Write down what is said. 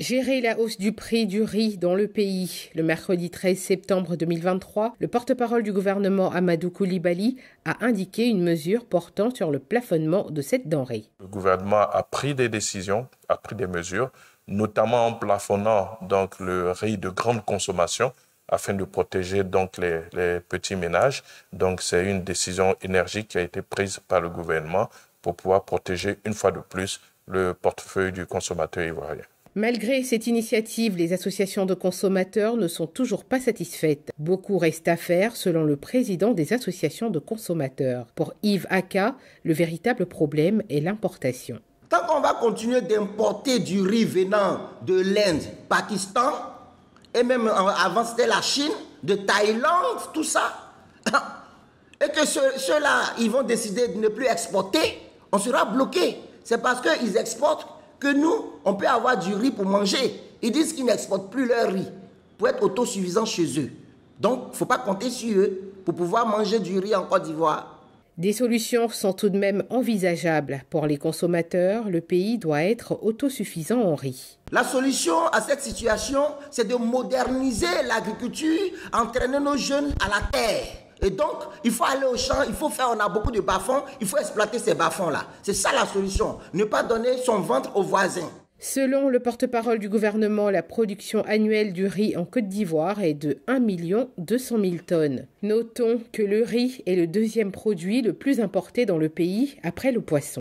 Gérer la hausse du prix du riz dans le pays. Le mercredi 13 septembre 2023, le porte-parole du gouvernement Amadou Koulibaly a indiqué une mesure portant sur le plafonnement de cette denrée. Le gouvernement a pris des décisions, a pris des mesures, notamment en plafonnant donc le riz de grande consommation afin de protéger donc les, les petits ménages. Donc c'est une décision énergique qui a été prise par le gouvernement pour pouvoir protéger une fois de plus le portefeuille du consommateur ivoirien. Malgré cette initiative, les associations de consommateurs ne sont toujours pas satisfaites. Beaucoup reste à faire, selon le président des associations de consommateurs. Pour Yves Aka, le véritable problème est l'importation. Tant qu'on va continuer d'importer du riz venant de l'Inde, Pakistan, et même avant c'était la Chine, de Thaïlande, tout ça, et que ceux-là, ils vont décider de ne plus exporter, on sera bloqué. C'est parce qu'ils exportent que nous, on peut avoir du riz pour manger. Ils disent qu'ils n'exportent plus leur riz pour être autosuffisants chez eux. Donc, il ne faut pas compter sur eux pour pouvoir manger du riz en Côte d'Ivoire. Des solutions sont tout de même envisageables. Pour les consommateurs, le pays doit être autosuffisant en riz. La solution à cette situation, c'est de moderniser l'agriculture, entraîner nos jeunes à la terre. Et donc, il faut aller au champ, il faut faire, on a beaucoup de bas il faut exploiter ces bas là C'est ça la solution, ne pas donner son ventre aux voisins. Selon le porte-parole du gouvernement, la production annuelle du riz en Côte d'Ivoire est de 1 200 000 tonnes. Notons que le riz est le deuxième produit le plus importé dans le pays après le poisson.